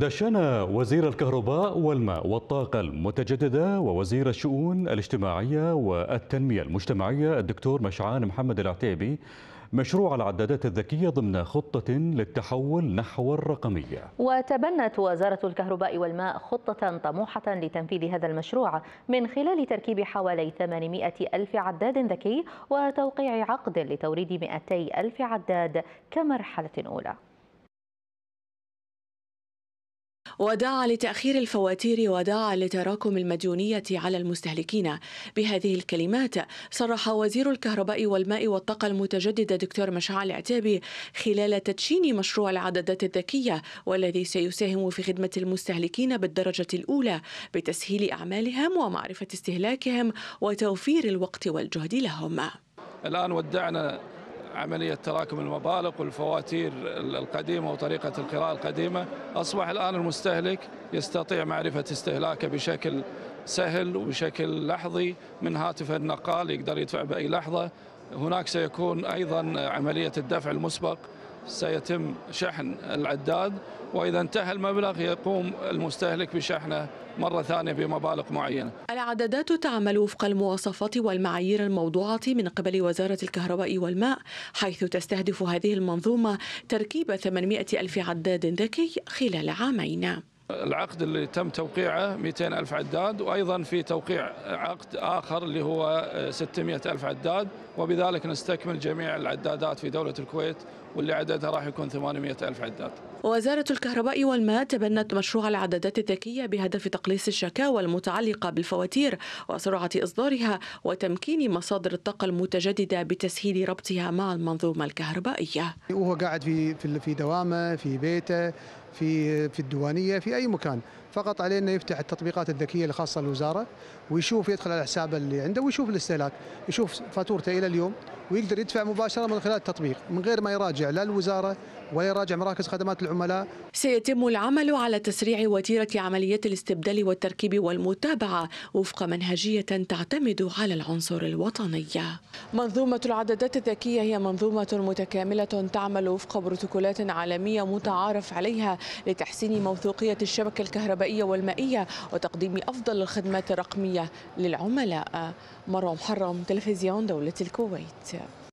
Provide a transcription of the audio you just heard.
دشن وزير الكهرباء والماء والطاقة المتجددة ووزير الشؤون الاجتماعية والتنمية المجتمعية الدكتور مشعان محمد العتيبي مشروع العدادات الذكية ضمن خطة للتحول نحو الرقمية وتبنت وزارة الكهرباء والماء خطة طموحة لتنفيذ هذا المشروع من خلال تركيب حوالي 800 ألف عداد ذكي وتوقيع عقد لتوريد 200 ألف عداد كمرحلة أولى ودعا لتأخير الفواتير ودعا لتراكم المديونية على المستهلكين بهذه الكلمات صرح وزير الكهرباء والماء والطاقة المتجددة دكتور مشعل عتابي خلال تدشين مشروع العدادات الذكية والذي سيساهم في خدمة المستهلكين بالدرجة الأولى بتسهيل أعمالهم ومعرفة استهلاكهم وتوفير الوقت والجهد لهم الآن ودعنا عملية تراكم المبالغ والفواتير القديمة وطريقة القراءة القديمة أصبح الآن المستهلك يستطيع معرفة استهلاكه بشكل سهل وبشكل لحظي من هاتف النقال يقدر يدفع بأي لحظة هناك سيكون أيضا عملية الدفع المسبق سيتم شحن العداد وإذا انتهى المبلغ يقوم المستهلك بشحنه مرة ثانية بمبالغ معينة العدادات تعمل وفق المواصفات والمعايير الموضوعة من قبل وزارة الكهرباء والماء حيث تستهدف هذه المنظومة تركيب 800 ألف عداد ذكي خلال عامين العقد اللي تم توقيعه 200 ألف عداد وأيضا في توقيع عقد آخر اللي هو 600 آه، ألف عداد وبذلك نستكمل جميع العدادات في دولة الكويت واللي عددها راح يكون 800 ألف عداد وزارة الكهرباء والماء تبنت مشروع العدادات الذكية بهدف تقليص الشكاوى المتعلقة بالفواتير وسرعة إصدارها وتمكين مصادر الطاقة المتجددة بتسهيل ربطها مع المنظومة الكهربائية وهو قاعد في في دوامه في بيته في في الديوانيه في اي مكان فقط عليه انه يفتح التطبيقات الذكيه الخاصه للوزاره ويشوف يدخل على الحساب اللي عنده ويشوف الاستهلاك يشوف فاتورته الى اليوم ويقدر يدفع مباشره من خلال التطبيق من غير ما يراجع لا الوزاره ولا يراجع مراكز خدمات العملاء سيتم العمل على تسريع وتيره عمليات الاستبدال والتركيب والمتابعه وفق منهجيه تعتمد على العنصر الوطني منظومه العدادات الذكيه هي منظومه متكامله تعمل وفق بروتوكولات عالميه متعارف عليها لتحسين موثوقية الشبكة الكهربائية والمائية وتقديم أفضل الخدمات الرقمية للعملاء مروه محرم تلفزيون دولة الكويت